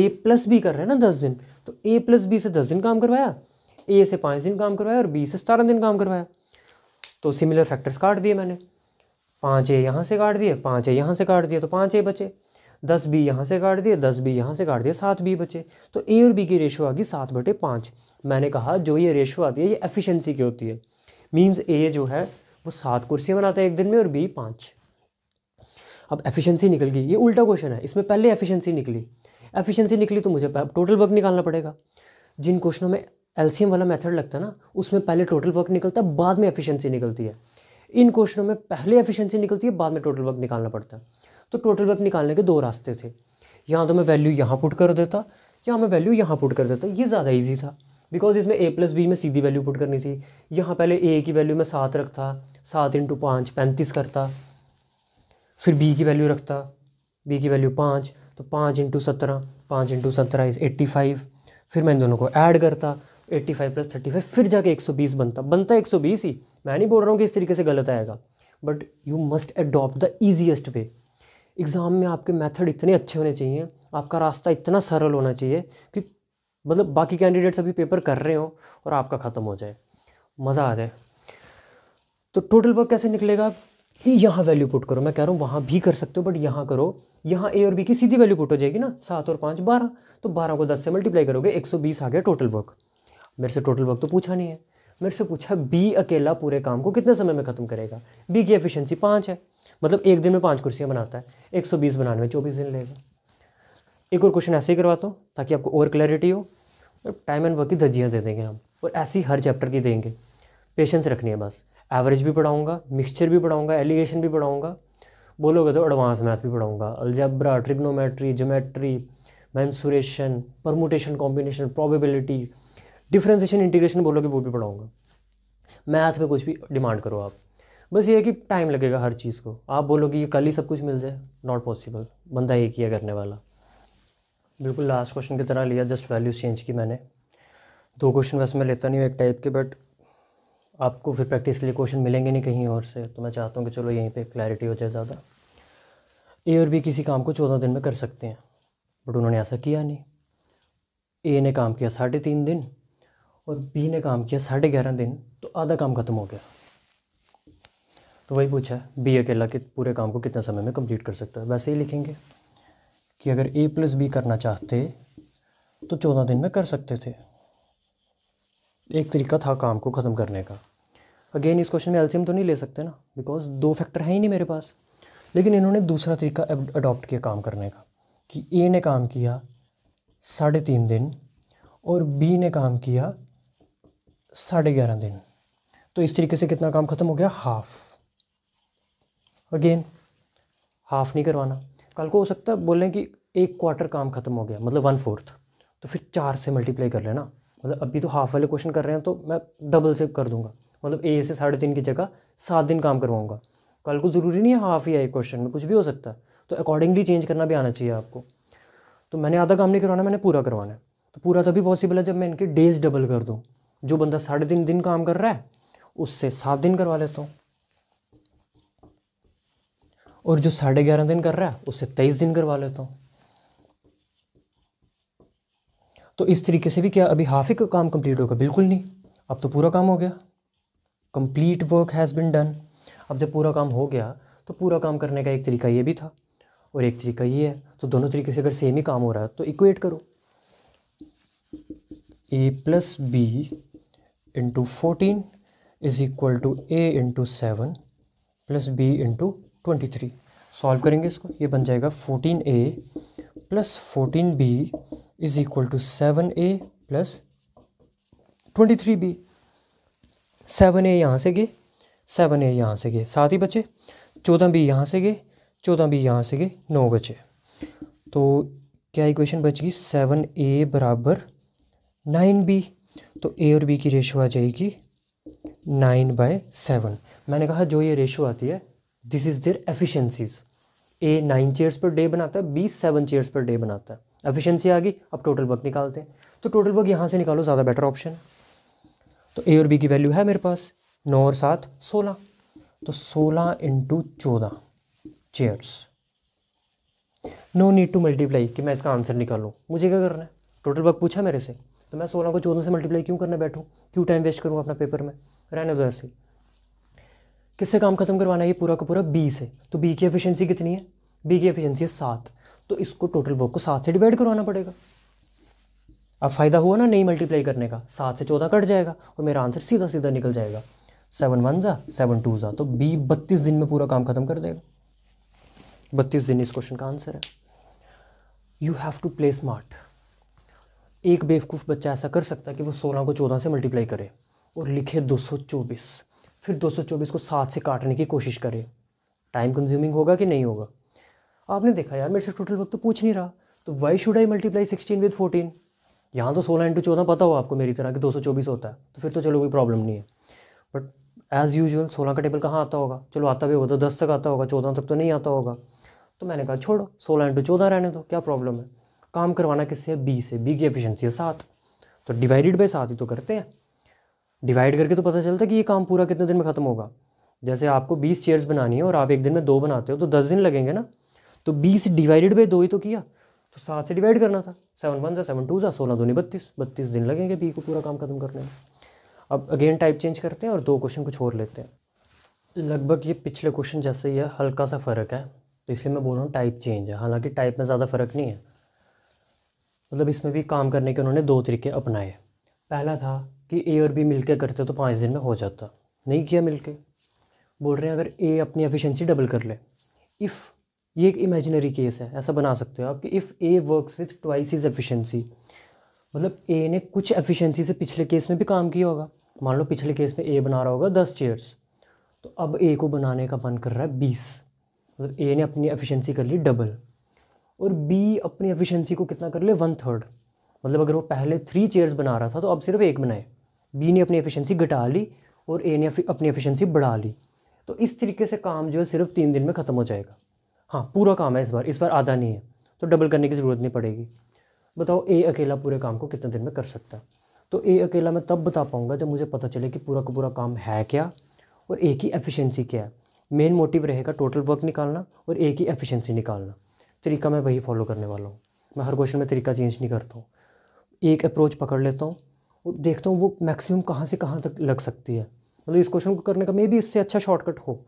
ए प्लस बी कर रहे हैं ना दस दिन तो ए प्लस बी से दस दिन काम करवाया ए से पाँच दिन काम करवाया और बी से सतारह दिन काम करवाया तो सिमिलर फैक्टर्स काट दिए मैंने पाँच ए यहाँ से काट दिए पाँच ए यहाँ से काट दिए तो पाँच ए बचे दस बी यहाँ से काट दिए दस बी यहाँ से काट दिए सात बी बचे तो ए और बी की रेशो आ गई सात बटे पाँच मैंने कहा जो ये रेशो आती है ये एफिशिएंसी की होती है मींस ए जो है वो सात कुर्सियाँ बनाता है एक दिन में और बी पाँच अब एफिशिएंसी निकल गई ये उल्टा क्वेश्चन है इसमें पहले एफिशिएंसी निकली एफिशिएंसी निकली तो मुझे टोटल वर्क निकालना पड़ेगा जिन क्वेश्चनों में एलसीएम वाला मेथड लगता है ना उसमें पहले टोटल वर्क निकलता है बाद में एफिशिएंसी निकलती है इन क्वेश्चनों में पहले एफिशिएंसी निकलती है बाद में टोटल वर्क निकालना पड़ता है तो टोटल वर्क निकालने के दो रास्ते थे यहाँ तो मैं वैल्यू यहाँ पुट कर देता या मैं वैल्यू यहाँ पुट कर देता ये ज़्यादा ईजी था बिकॉज इसमें ए प्लस बी में सीधी वैल्यू पुट करनी थी यहाँ पहले ए की वैल्यू मैं सात रखता सात इंटू पाँच पैंतीस करता फिर बी की वैल्यू रखता बी की वैल्यू पाँच तो पाँच इंटू सत्रह पाँच इंटू सत्रह इज़ एट्टी फाइव फिर मैं इन दोनों को ऐड करता eighty five plus thirty five फिर जाके एक सौ बीस बनता बनता एक सौ बीस ही मैं नहीं बोल रहा हूँ कि इस तरीके से गलत आएगा but you must adopt the easiest way exam में आपके मेथड इतने अच्छे होने चाहिए आपका रास्ता इतना सरल होना चाहिए कि मतलब बाकी कैंडिडेट्स अभी पेपर कर रहे हो और आपका ख़त्म हो जाए मज़ा आ जाए तो टोटल वर्क कैसे निकलेगा यहाँ वैल्यू पुट करो मैं कह रहा हूँ वहाँ भी कर सकते हो बट यहाँ करो यहाँ ए और बी की सीधी वैल्यू पुट हो जाएगी ना सात और पाँच बारह तो बारह को दस से मल्टीप्लाई करोगे एक सौ बीस आ गया टोटल वर्क मेरे से टोटल वर्क तो पूछा नहीं है मेरे से पूछा बी अकेला पूरे काम को कितने समय में ख़त्म करेगा बी की एफिशिएंसी पाँच है मतलब एक दिन में पाँच कुर्सियाँ बनाता है एक सौ बीस बनाने में चौबीस दिन लेगा एक और क्वेश्चन ऐसे ही करवाता हूँ ताकि आपको और क्लैरिटी हो और टाइम एंड वर्क की धज्जियाँ दे देंगे हम और ऐसी हर चैप्टर की देंगे पेशेंस रखनी है बस एवरेज भी पढ़ाऊँगा मिक्सचर भी पढ़ाऊँगा एलिगेशन भी पढ़ाऊँगा बोलोगे तो एडवांस मैथ भी पढ़ाऊँगा algebra trigonometry geometry mensuration permutation combination probability differentiation integration बोलोगे वो भी पढ़ाऊँगा मैथ में कुछ भी डिमांड करो आप बस ये है कि टाइम लगेगा हर चीज़ को आप बोलोगे ये कल ही सब कुछ मिल जाए नॉट पॉसिबल बंदा एक ही है करने वाला बिल्कुल लास्ट क्वेश्चन की तरह लिया जस्ट वैल्यूज चेंज की मैंने दो क्वेश्चन वैसे मैं लेता नहीं हूँ एक टाइप के बट आपको फिर प्रैक्टिस के लिए क्वेश्चन मिलेंगे नहीं कहीं और से तो मैं चाहता हूँ कि चलो यहीं पर क्लैरिटी हो जाए ज़्यादा ए और बी किसी काम को चौदह दिन में कर सकते हैं बट उन्होंने ऐसा किया नहीं ए ने काम किया साढ़े तीन दिन और बी ने काम किया साढ़े ग्यारह दिन तो आधा काम ख़त्म हो गया तो वही पूछा बी अकेला कि पूरे काम को कितना समय में कंप्लीट कर सकता है वैसे ही लिखेंगे कि अगर ए प्लस बी करना चाहते तो चौदह दिन में कर सकते थे एक तरीका था काम को ख़त्म करने का अगेन इस क्वेश्चन में एल्सियम तो नहीं ले सकते ना बिकॉज दो फैक्टर है ही नहीं मेरे पास लेकिन इन्होंने दूसरा तरीका अडॉप्ट किया काम करने का कि ए ने काम किया साढ़े तीन दिन और बी ने काम किया साढ़े ग्यारह दिन तो इस तरीके से कितना काम ख़त्म हो गया हाफ़ अगेन हाफ नहीं करवाना कल को हो सकता है बोलें कि एक क्वार्टर काम खत्म हो गया मतलब वन फोर्थ तो फिर चार से मल्टीप्लाई कर लेना मतलब अभी तो हाफ वाले क्वेश्चन कर रहे हैं तो मैं डबल से कर दूंगा मतलब ए से साढ़े तीन की जगह सात दिन काम करवाऊंगा कल को ज़रूरी नहीं है हाफ ही आए क्वेश्चन में कुछ भी हो सकता है तो अकॉर्डिंगली चेंज करना भी आना चाहिए आपको तो मैंने आधा काम नहीं करवाना मैंने पूरा करवाना है तो पूरा तभी पॉसिबल है जब मैं इनके डेज डबल कर दूँ जो बंदा साढ़े तीन दिन काम कर रहा है उससे सात दिन करवा लेता हूँ और जो साढ़े ग्यारह दिन कर रहा है उससे तेईस दिन करवा लेता हूँ तो इस तरीके से भी क्या अभी हाफ ही का काम कंप्लीट होगा बिल्कुल नहीं अब तो पूरा काम हो गया complete work has been done अब जब पूरा काम हो गया तो पूरा काम करने का एक तरीका ये भी था और एक तरीका ये है तो दोनों तरीके से अगर सेम ही काम हो रहा है तो इक्वेट करो A plus B into fourteen is equal to A into seven plus B into twenty three solve करेंगे इसको ये बन जाएगा fourteen A plus fourteen B is equal to seven A plus twenty three B seven A यहाँ से गए seven A यहाँ से गए सात ही बचे चौदह बी यहाँ से गए चौदह बी यहाँ से गए नौ बचे तो क्या इक्वेशन बच गई सेवन ए बराबर नाइन बी तो ए और बी की रेशो आ जाएगी नाइन बाय सेवन मैंने कहा जो ये रेशो आती है this is their efficiencies A nine chairs per day बनाता है B seven chairs per day बनाता है एफिशिएंसी आ गई अब टोटल वर्क निकालते हैं तो टोटल वर्क यहाँ से निकालो ज़्यादा बेटर ऑप्शन है तो ए और बी की वैल्यू है मेरे पास नौ और सात सोलह तो सोलह इंटू चौदह chairs no need to multiply कि मैं इसका आंसर निकालूँ मुझे क्या करना है टोटल वर्क पूछा मेरे से तो मैं सोलह को चौदह से मल्टीप्लाई क्यों करना बैठूँ क्यों टाइम वेस्ट करूँ अपना पेपर में रहने दो ऐसे ही किससे काम खत्म करवाना है ये पूरा का पूरा बी से तो बी की एफिशिएंसी कितनी है बी की एफिशिएंसी है सात तो इसको टोटल वर्क को सात से डिवाइड करवाना पड़ेगा अब फ़ायदा हुआ ना नहीं मल्टीप्लाई करने का सात से चौदह कट जाएगा और मेरा आंसर सीधा सीधा निकल जाएगा सेवन वन ज़ा सेवन टू ज़ा तो बी बत्तीस दिन में पूरा काम खत्म कर देगा बत्तीस दिन इस क्वेश्चन का आंसर है you have to play smart एक बेवकूफ़ बच्चा ऐसा कर सकता है कि वो सोलह को चौदह से मल्टीप्लाई करे और लिखे दो सौ चौबीस फिर 224 को सात से काटने की कोशिश करें टाइम कंज्यूमिंग होगा कि नहीं होगा आपने देखा यार मेरे से टोटल वक्त तो पूछ नहीं रहा तो why should I multiply sixteen with fourteen यहाँ तो सोलह इंटू चौदह पता हो आपको मेरी तरह कि दो सौ चौबीस होता है तो फिर तो चलो कोई प्रॉब्लम नहीं है बट एज़ यूजल सोलह का टेबल कहाँ आता होगा चलो आता भी होता तो दस तक आता होगा चौदह तक तो नहीं आता होगा तो मैंने कहा छोड़ो सोलह इंटू चौदह रहने दो क्या प्रॉब्लम है काम करवाना किससे है बी से बी की एफिशिएंसी है सात तो डिवाइडेड बाई सात ही तो करते हैं डिवाइड करके तो पता चलता है कि ये काम पूरा कितने दिन में ख़त्म होगा जैसे आपको बीस चेयर्स बनानी है और आप एक दिन में दो बनाते हो तो दस दिन लगेंगे ना तो बीस डिवाइडेड बाई दो ही तो किया तो सात से डिवाइड करना था सेवन वन ज़ा सेवन टू ज़ा सोलह दो नहीं बत्तीस बत्तीस दिन लगेंगे बी को पूरा काम ख़त्म करने में अब अगेन टाइप चेंज करते हैं और दो क्वेश्चन कुछ और लेते हैं लगभग ये पिछले क्वेश्चन जैसे ही है हल्का सा फ़र्क है तो इसलिए मैं बोल रहा हूँ टाइप चेंज है हालांकि टाइप में ज़्यादा फ़र्क नहीं है मतलब इसमें भी काम करने के उन्होंने दो तरीके अपनाए पहला था कि ए और बी मिलके करते तो पाँच दिन में हो जाता नहीं किया मिलके बोल रहे हैं अगर ए अपनी एफिशिएंसी डबल कर ले इफ़ ये एक इमेजिनरी केस है ऐसा बना सकते हो आप कि if A works with twice his efficiency मतलब ए ने कुछ एफिशिएंसी से पिछले केस में भी काम किया होगा मान लो पिछले केस में ए बना रहा होगा दस चेयर्स तो अब ए को बनाने का मन कर रहा है बीस मतलब ए ने अपनी एफिशिएंसी कर ली डबल और बी अपनी एफिशिएंसी को कितना कर ले वन थर्ड मतलब अगर वो पहले थ्री चेयर्स बना रहा था तो अब सिर्फ एक बनाए बी ने अपनी एफिशिएंसी घटा ली और ए ने अपनी एफिशिएंसी बढ़ा ली तो इस तरीके से काम जो है सिर्फ तीन दिन में ख़त्म हो जाएगा हाँ पूरा काम है इस बार इस बार आधा नहीं है तो डबल करने की ज़रूरत नहीं पड़ेगी बताओ ए अकेला पूरे काम को कितने दिन में कर सकता है तो ए अकेला मैं तब बता पाऊँगा जब मुझे पता चले कि पूरा का पूरा काम है क्या और ए की एफिशिएंसी क्या है मेन मोटिव रहेगा टोटल वर्क निकालना और ए की एफिशिएंसी निकालना तरीका मैं वही फॉलो करने वाला हूँ मैं हर क्वेश्चन में तरीका चेंज नहीं करता हूँ एक अप्रोच पकड़ लेता हूँ और देखता हूँ वो मैक्सिमम कहाँ से कहाँ तक लग सकती है मतलब इस क्वेश्चन को करने का मे भी इससे अच्छा शॉर्टकट हो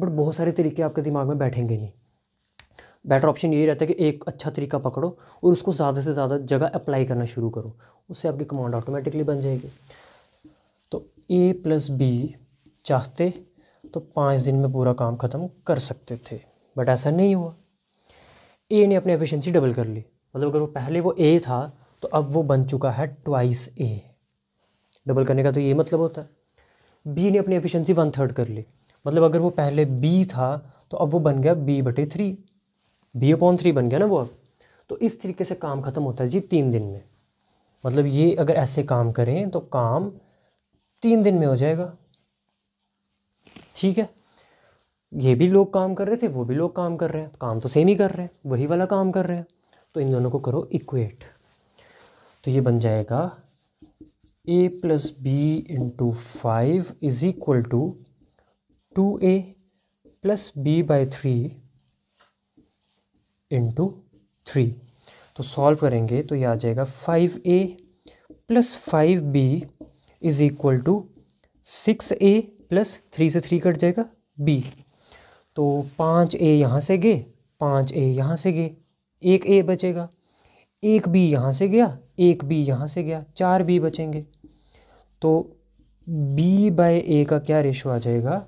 बट बहुत सारे तरीके आपके दिमाग में बैठेंगे नहीं बेटर ऑप्शन यही रहता है कि एक अच्छा तरीका पकड़ो और उसको ज़्यादा से ज़्यादा जगह अप्लाई करना शुरू करो उससे आपकी कमांड ऑटोमेटिकली बन जाएगी तो ए प्लस बी चाहते तो पाँच दिन में पूरा काम ख़त्म कर सकते थे बट ऐसा नहीं हुआ ए ने अपनी एफिशिएंसी डबल कर ली मतलब अगर वो पहले वो ए था तो अब वो बन चुका है ट्वाइस ए डबल करने का तो ये मतलब होता है बी ने अपनी एफिशिएंसी वन थर्ड कर ली मतलब अगर वो पहले बी था तो अब वो बन गया बी बटे थ्री बी अपॉन थ्री बन गया ना वो अब तो इस तरीके से काम ख़त्म होता है जी तीन दिन में मतलब ये अगर ऐसे काम करें तो काम तीन दिन में हो जाएगा ठीक है ये भी लोग काम कर रहे थे वो भी लोग काम कर रहे हैं काम तो सेम ही कर रहे हैं वही वाला काम कर रहे हैं तो इन दोनों को करो इक्वेट तो ये बन जाएगा A plus B into five is equal to two A plus B by three into three तो सॉल्व करेंगे तो ये आ जाएगा five A plus five B is equal to six A plus three से थ्री कट जाएगा B तो पाँच ए यहाँ से गए पाँच ए यहाँ से गए एक ए बचेगा एक बी यहाँ से गया एक बी यहाँ से गया चार बी बचेंगे तो बी बाय ए का क्या रेशो आ जाएगा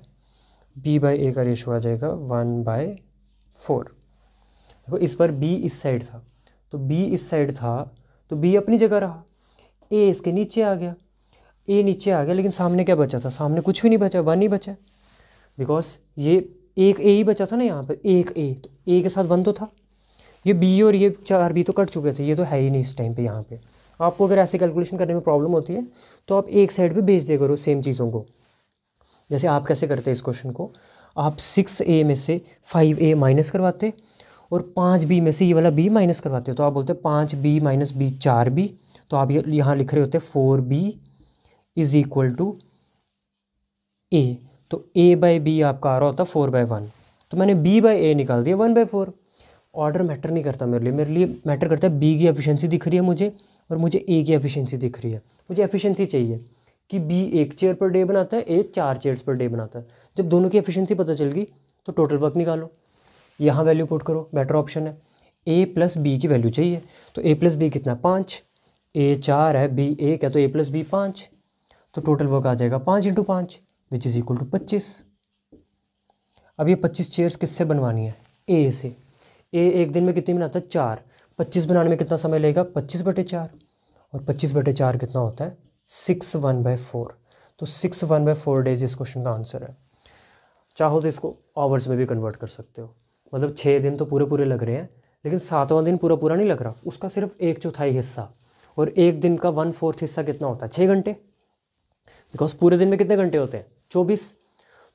बी बाय ए का रेशो आ जाएगा वन बाय फोर देखो इस पर बी इस साइड था तो बी इस साइड था तो बी अपनी जगह रहा ए इसके नीचे आ गया ए नीचे आ गया लेकिन सामने क्या बचा था सामने कुछ भी नहीं बचा वन ही बचा बिकॉज ये एक ए ही बचा था ना यहाँ पर एक ए तो ए के साथ वन तो था ये बी और ये चार बी तो कट चुके थे ये तो है ही नहीं इस टाइम पे यहाँ पे आपको अगर ऐसे कैलकुलेशन करने में प्रॉब्लम होती है तो आप एक साइड पे भेज दिया करो सेम चीज़ों को जैसे आप कैसे करते इस क्वेश्चन को आप सिक्स ए में से फाइव ए माइनस करवाते और पाँच बी में से ये वाला बी माइनस करवाते हो तो आप बोलते पाँच बी माइनस बी चार बी तो आप ये यहाँ लिख रहे होते four B is equal to A तो ए बाई बी आपका आ रहा होता फोर बाई वन तो मैंने बी बाई ए निकाल दिया one by four order matter नहीं करता मेरे लिए मेरे लिए मैटर करता है बी की एफिशिएंसी दिख रही है मुझे और मुझे ए की एफिशिएंसी दिख रही है मुझे एफिशिएंसी चाहिए कि बी एक चेयर पर डे बनाता है ए चार चेयर्स पर डे बनाता है जब दोनों की एफिशिएंसी पता चल गई तो टोटल वर्क निकालो यहाँ वैल्यू पुट करो बेटर ऑप्शन है ए प्लस बी की वैल्यू चाहिए तो ए प्लस बी कितना पाँच ए चार है बी एक है तो ए प्लस बी पाँच तो टोटल वर्क आ जाएगा पाँच इंटू पाँच विच इज़ इक्वल टू पच्चीस अब ये पच्चीस चेयर्स किससे बनवानी है ए से ए एक दिन में कितनी बनाता है चार पच्चीस बनाने में कितना समय लेगा पच्चीस बटे चार और पच्चीस बटे चार कितना होता है सिक्स वन बाई फोर तो six one by four days इस क्वेश्चन का आंसर है चाहो तो इसको आवर्स में भी कन्वर्ट कर सकते हो मतलब छः दिन तो पूरे पूरे लग रहे हैं लेकिन सातवां दिन पूरा पूरा नहीं लग रहा उसका सिर्फ एक चौथाई हिस्सा और एक दिन का वन फोर्थ हिस्सा कितना होता है छः घंटे बिकॉज पूरे दिन में कितने घंटे होते हैं चौबीस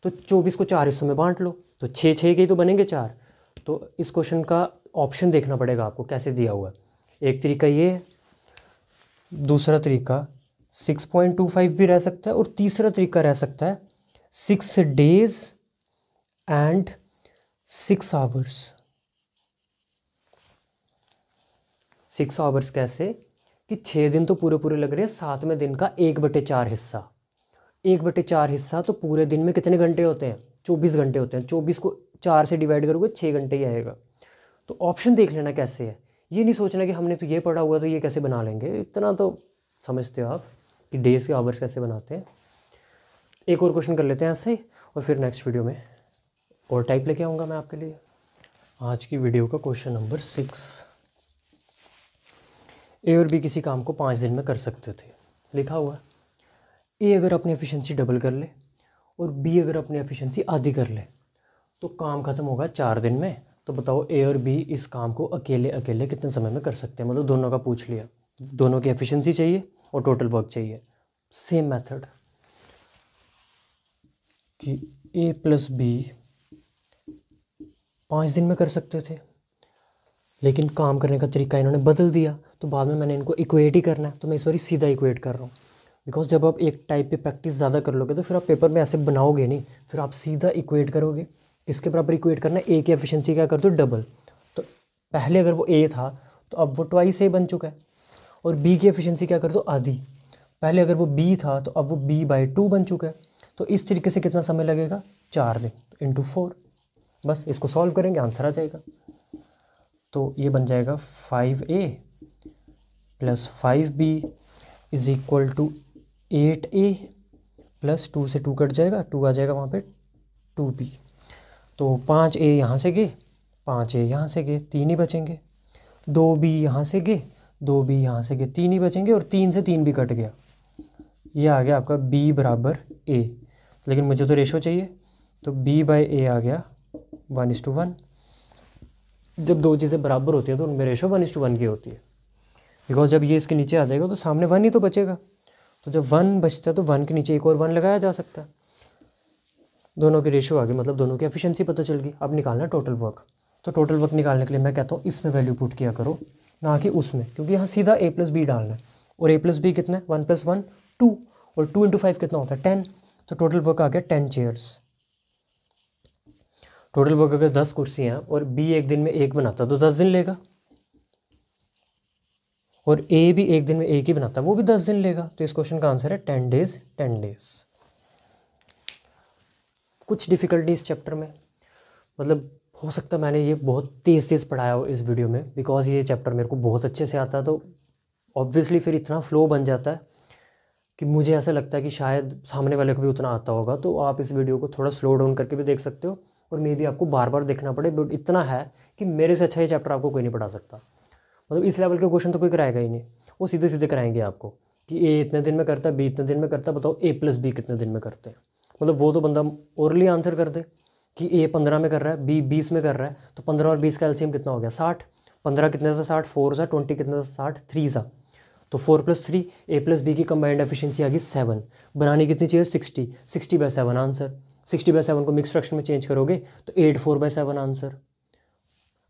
तो चौबीस को चार हिस्सों में बांट लो तो छः छः के ही तो बनेंगे चार तो इस क्वेश्चन का ऑप्शन देखना पड़ेगा आपको कैसे दिया हुआ है एक तरीका ये दूसरा तरीका सिक्स पॉइंट टू फाइव भी रह सकता है और तीसरा तरीका रह सकता है six days and six hours six hours कैसे कि छः दिन तो पूरे पूरे लग रहे हैं सातवें दिन का एक बटे चार हिस्सा एक बटे चार हिस्सा तो पूरे दिन में कितने घंटे होते हैं चौबीस घंटे होते हैं चौबीस को चार से डिवाइड करोगे छः घंटे ही आएगा तो ऑप्शन देख लेना कैसे है ये नहीं सोचना कि हमने तो ये पढ़ा हुआ तो ये कैसे बना लेंगे इतना तो समझते हो आप कि डेज़ के आवर्स कैसे बनाते हैं एक और क्वेश्चन कर लेते हैं ऐसे और फिर नेक्स्ट वीडियो में और टाइप लेके आऊँगा मैं आपके लिए आज की वीडियो का क्वेश्चन नंबर सिक्स ए और बी किसी काम को पाँच दिन में कर सकते थे लिखा हुआ ए अगर अपनी एफिशिएंसी डबल कर ले और बी अगर अपनी एफिशिएंसी आधी कर ले तो काम ख़त्म होगा चार दिन में तो बताओ ए और बी इस काम को अकेले अकेले कितने समय में कर सकते हैं मतलब दोनों का पूछ लिया दोनों की एफिशिएंसी चाहिए और टोटल वर्क चाहिए सेम मेथड कि ए प्लस बी पाँच दिन में कर सकते थे लेकिन काम करने का तरीका इन्होंने बदल दिया तो बाद में मैंने इनको इक्वेट ही करना है तो मैं इस बार सीधा इक्वेट कर रहा हूँ बिकॉज जब आप एक टाइप पे प्रैक्टिस ज़्यादा कर लोगे तो फिर आप पेपर में ऐसे बनाओगे नहीं फिर आप सीधा इक्वेट करोगे किसके बराबर इक्वेट करना है ए की एफिशिएंसी क्या कर दो डबल तो पहले अगर वो ए था तो अब वो ट्वाइस ए बन चुका है और बी की एफिशिएंसी क्या कर दो आधी पहले अगर वो बी था तो अब वो बी बाई टू बन चुका है तो इस तरीके से कितना समय लगेगा चार दिन इंटू फोर बस इसको सॉल्व करेंगे आंसर आ जाएगा तो ये बन जाएगा five A plus five B is equal to eight A plus two से टू कट जाएगा टू आ जाएगा वहाँ पे टू बी तो पाँच ए यहाँ से गए पाँच ए यहाँ से गए तीन ही बचेंगे दो बी यहाँ से गए दो बी यहाँ से गए तीन ही बचेंगे और तीन से तीन भी कट गया ये आ गया आपका बी बराबर ए लेकिन मुझे तो रेशो चाहिए तो बी बाई ए आ गया वन इज टू वन जब दो चीज़ें बराबर होती हैं तो उनमें ratio one is to one की होती है बिकॉज जब ये इसके नीचे आ जाएगा तो सामने वन ही तो बचेगा तो जब वन बचता है तो वन के नीचे एक और वन लगाया जा सकता है दोनों की रेशियो आ गई मतलब दोनों की एफिशिएंसी पता चल गई अब निकालना टोटल वर्क तो टोटल वर्क निकालने के लिए मैं कहता हूँ इसमें वैल्यू पुट किया करो ना कि उसमें क्योंकि यहाँ सीधा ए प्लस बी डालना है और ए प्लस बी कितना है वन प्लस वन टू और टू इंटू फाइव कितना होता है टेन तो टोटल वर्क आ गया टेन चेयर्स टोटल वर्क अगर दस कुर्सियाँ और बी एक दिन में एक बनाता तो दस दिन लेगा और ए भी एक दिन में एक ही बनाता वो भी दस दिन लेगा तो इस क्वेश्चन का आंसर है टेन डेज टेन डेज़ कुछ डिफ़िकल्टी इस चैप्टर में मतलब हो सकता है मैंने ये बहुत तेज़ तेज़ पढ़ाया हो इस वीडियो में बिकॉज़ ये चैप्टर मेरे को बहुत अच्छे से आता है तो ऑब्वियसली फिर इतना फ्लो बन जाता है कि मुझे ऐसा लगता है कि शायद सामने वाले को भी उतना आता होगा तो आप इस वीडियो को थोड़ा स्लो डाउन करके भी देख सकते हो और मे भी आपको बार बार देखना पड़े बट इतना है कि मेरे से अच्छा ये चैप्टर आपको कोई नहीं पढ़ा सकता मतलब इस लेवल के क्वेश्चन तो कोई कराएगा ही नहीं वो सीधे सीधे कराएंगे आपको कि ए इतने दिन में करता है बी इतने दिन में करता है बताओ ए प्लस बी कितने दिन में करते हैं मतलब वो तो बंदा औरली आंसर कर दे कि ए पंद्रह में कर रहा है बी बीस में कर रहा है तो पंद्रह और बीस का एल्शियम कितना हो गया साठ पंद्रह कितने सा साठ फोर सा ट्वेंटी कितने सा साठ थ्री सा तो four plus three A plus B की कंबाइंड एफिशिएंसी आ गई सेवन बनानी कितनी चाहिए sixty sixty by seven answer sixty by seven को मिक्स फ्रैक्शन में चेंज करोगे तो eight four by seven answer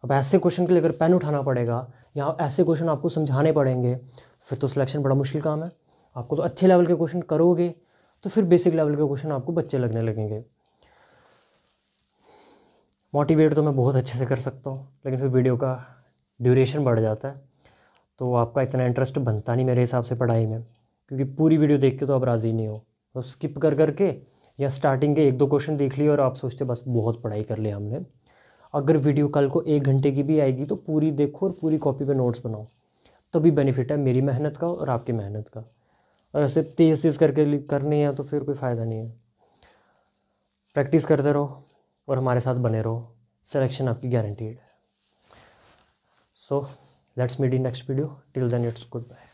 अब ऐसे क्वेश्चन के लिए अगर पेन उठाना पड़ेगा या ऐसे क्वेश्चन आपको समझाने पड़ेंगे फिर तो सिलेक्शन बड़ा मुश्किल काम है आपको तो अच्छे लेवल के क्वेश्चन करोगे तो फिर बेसिक लेवल के क्वेश्चन आपको बच्चे लगने लगेंगे मोटिवेट तो मैं बहुत अच्छे से कर सकता हूँ लेकिन फिर वीडियो का ड्यूरेशन बढ़ जाता है तो आपका इतना इंटरेस्ट बनता नहीं मेरे हिसाब से पढ़ाई में क्योंकि पूरी वीडियो देख के तो आप राज़ी नहीं हो तो स्किप कर करके या स्टार्टिंग के एक दो क्वेश्चन देख लिए और आप सोचते बस बहुत पढ़ाई कर लिया हमने अगर वीडियो कल को एक घंटे की भी आएगी तो पूरी देखो और पूरी कॉपी पे नोट्स बनाओ तभी बेनिफिट है मेरी मेहनत का और आपकी मेहनत का अगर सिर्फ तीस तीस करके करनी है तो फिर कोई फ़ायदा नहीं है प्रैक्टिस करते रहो और हमारे साथ बने रहो सिलेक्शन आपकी गारंटीड है so let's meet in next video till then it's good bye